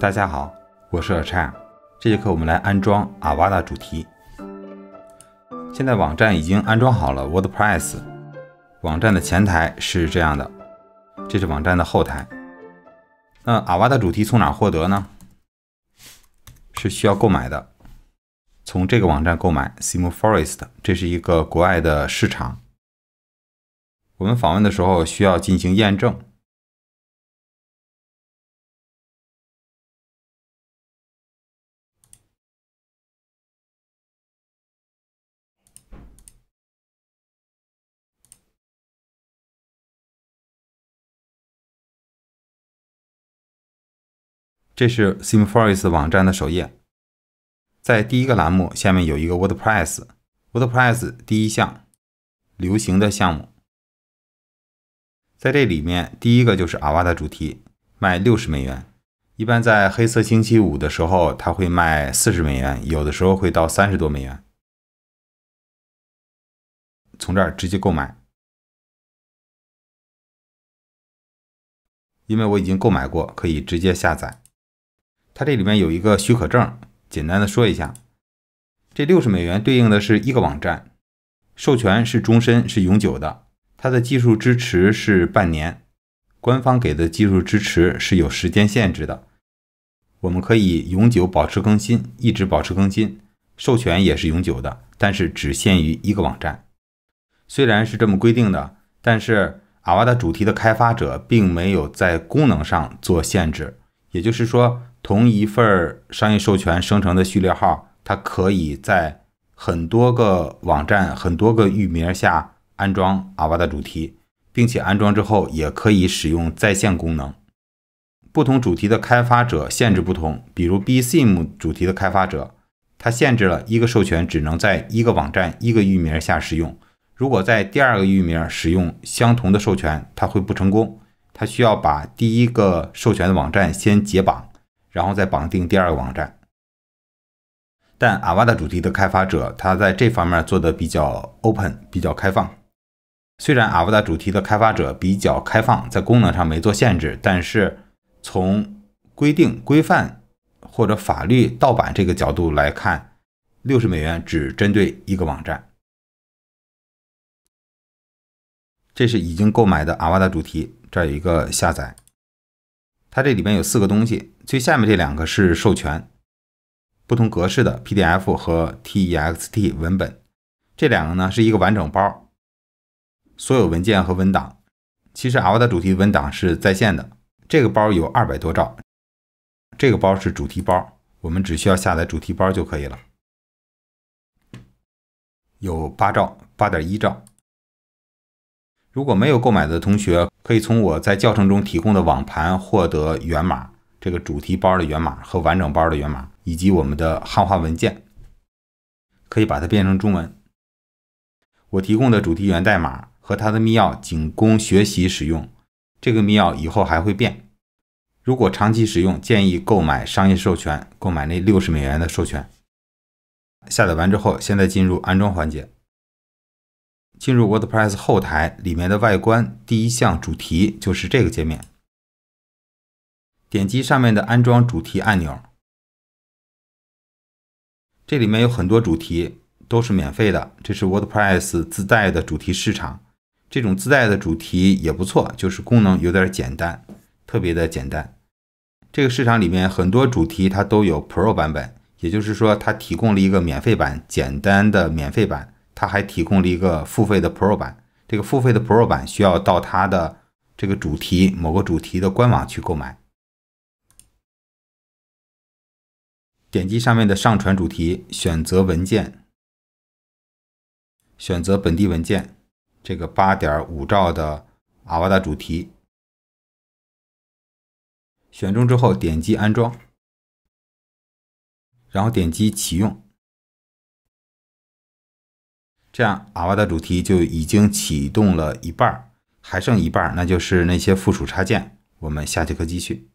大家好，我是小柴。这节课我们来安装阿瓦达主题。现在网站已经安装好了 WordPress，网站的前台是这样的，这是网站的后台。那阿瓦达主题从哪获得呢？是需要购买的，从这个网站购买。s i m e f o r e s t 这是一个国外的市场。我们访问的时候需要进行验证。这是 s i e m f o r e s 网站的首页，在第一个栏目下面有一个 WordPress，WordPress 第一项流行的项目，在这里面第一个就是阿瓦的主题，卖六十美元，一般在黑色星期五的时候它会卖四十美元，有的时候会到三十多美元。从这儿直接购买，因为我已经购买过，可以直接下载。它这里面有一个许可证，简单的说一下，这六十美元对应的是一个网站，授权是终身，是永久的。它的技术支持是半年，官方给的技术支持是有时间限制的。我们可以永久保持更新，一直保持更新，授权也是永久的，但是只限于一个网站。虽然是这么规定的，但是阿瓦达主题的开发者并没有在功能上做限制，也就是说。同一份商业授权生成的序列号，它可以在很多个网站、很多个域名下安装阿瓦的主题，并且安装之后也可以使用在线功能。不同主题的开发者限制不同，比如 Bsim 主题的开发者，它限制了一个授权只能在一个网站、一个域名下使用。如果在第二个域名使用相同的授权，它会不成功，它需要把第一个授权的网站先解绑。然后再绑定第二个网站，但阿瓦达主题的开发者他在这方面做的比较 open，比较开放。虽然阿瓦达主题的开发者比较开放，在功能上没做限制，但是从规定、规范或者法律盗版这个角度来看，六十美元只针对一个网站。这是已经购买的阿瓦达主题，这有一个下载。它这里面有四个东西，最下面这两个是授权，不同格式的 PDF 和 TEXT 文本，这两个呢是一个完整包，所有文件和文档。其实 l 的主题文档是在线的，这个包有二百多兆，这个包是主题包，我们只需要下载主题包就可以了，有八兆，八点一兆。如果没有购买的同学，可以从我在教程中提供的网盘获得源码，这个主题包的源码和完整包的源码，以及我们的汉化文件，可以把它变成中文。我提供的主题源代码和它的密钥仅供学习使用，这个密钥以后还会变。如果长期使用，建议购买商业授权，购买那六十美元的授权。下载完之后，现在进入安装环节。进入 WordPress 后台里面的外观第一项主题就是这个界面，点击上面的安装主题按钮。这里面有很多主题都是免费的，这是 WordPress 自带的主题市场，这种自带的主题也不错，就是功能有点简单，特别的简单。这个市场里面很多主题它都有 Pro 版本，也就是说它提供了一个免费版，简单的免费版。它还提供了一个付费的 Pro 版，这个付费的 Pro 版需要到它的这个主题某个主题的官网去购买。点击上面的上传主题，选择文件，选择本地文件，这个八点五兆的阿瓦达主题，选中之后点击安装，然后点击启用。这样，阿瓦的主题就已经启动了一半，还剩一半，那就是那些附属插件。我们下节课继续。